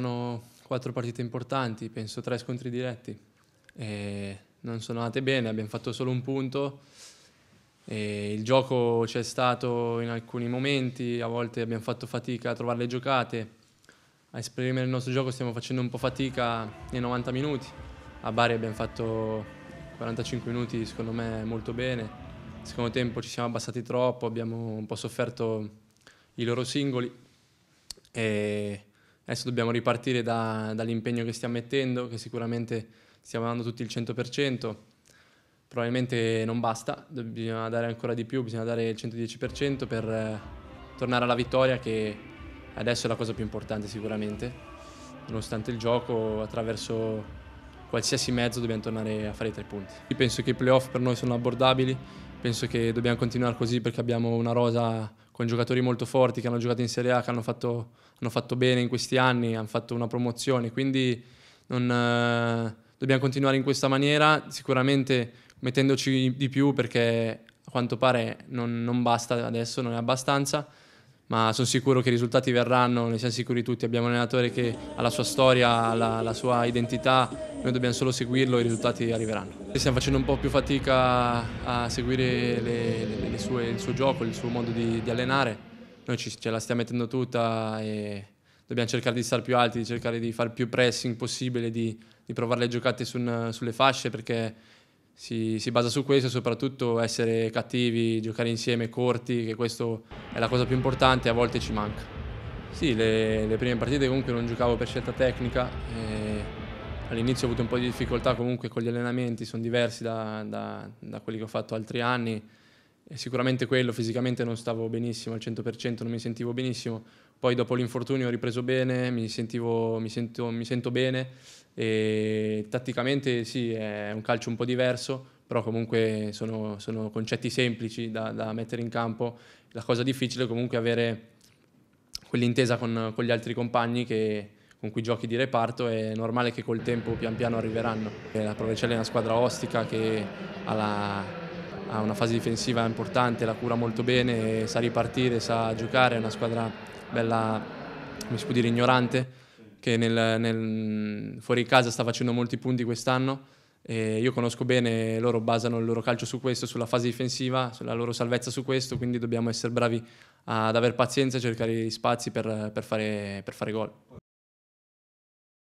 erano quattro partite importanti, penso tre scontri diretti. E non sono andate bene, abbiamo fatto solo un punto. E il gioco c'è stato in alcuni momenti, a volte abbiamo fatto fatica a trovare le giocate. A esprimere il nostro gioco stiamo facendo un po' fatica nei 90 minuti. A Bari abbiamo fatto 45 minuti, secondo me, molto bene. Nel secondo tempo ci siamo abbassati troppo, abbiamo un po' sofferto i loro singoli. E Adesso dobbiamo ripartire da, dall'impegno che stiamo mettendo, che sicuramente stiamo dando tutti il 100%, probabilmente non basta, bisogna dare ancora di più, bisogna dare il 110% per eh, tornare alla vittoria che adesso è la cosa più importante sicuramente. Nonostante il gioco, attraverso qualsiasi mezzo dobbiamo tornare a fare i tre punti. Io penso che i playoff per noi sono abbordabili, penso che dobbiamo continuare così perché abbiamo una rosa con giocatori molto forti che hanno giocato in Serie A, che hanno fatto, hanno fatto bene in questi anni, hanno fatto una promozione, quindi non, eh, dobbiamo continuare in questa maniera, sicuramente mettendoci di più perché a quanto pare non, non basta adesso, non è abbastanza ma sono sicuro che i risultati verranno, ne siamo sicuri tutti, abbiamo un allenatore che ha la sua storia, ha la, la sua identità, noi dobbiamo solo seguirlo e i risultati arriveranno. Stiamo facendo un po' più fatica a seguire le, le, le sue, il suo gioco, il suo modo di, di allenare, noi ci, ce la stiamo mettendo tutta e dobbiamo cercare di stare più alti, di cercare di fare più pressing possibile, di, di provare le giocate su, sulle fasce perché si, si, basa su questo, soprattutto essere cattivi, giocare insieme, corti, che questo è la cosa più importante e a volte ci manca. Sì, le, le prime partite comunque non giocavo per scelta tecnica, eh, all'inizio ho avuto un po' di difficoltà comunque con gli allenamenti, sono diversi da, da, da quelli che ho fatto altri anni, sicuramente quello, fisicamente non stavo benissimo al 100%, non mi sentivo benissimo, poi dopo l'infortunio ho ripreso bene, mi, sentivo, mi, sento, mi sento bene e tatticamente sì, è un calcio un po' diverso, però comunque sono, sono concetti semplici da, da, mettere in campo. La cosa difficile è comunque avere quell'intesa con, con gli altri compagni che, con cui giochi di reparto è normale che col tempo pian piano arriveranno. La Provercelli è una squadra ostica che ha la ha una fase difensiva importante, la cura molto bene, sa ripartire, sa giocare, è una squadra bella, mi si può dire, ignorante, che nel, nel, fuori casa sta facendo molti punti quest'anno. E io conosco bene, loro basano il loro calcio su questo, sulla fase difensiva, sulla loro salvezza su questo, quindi dobbiamo essere bravi ad aver pazienza e cercare gli spazi per, per fare, per fare gol.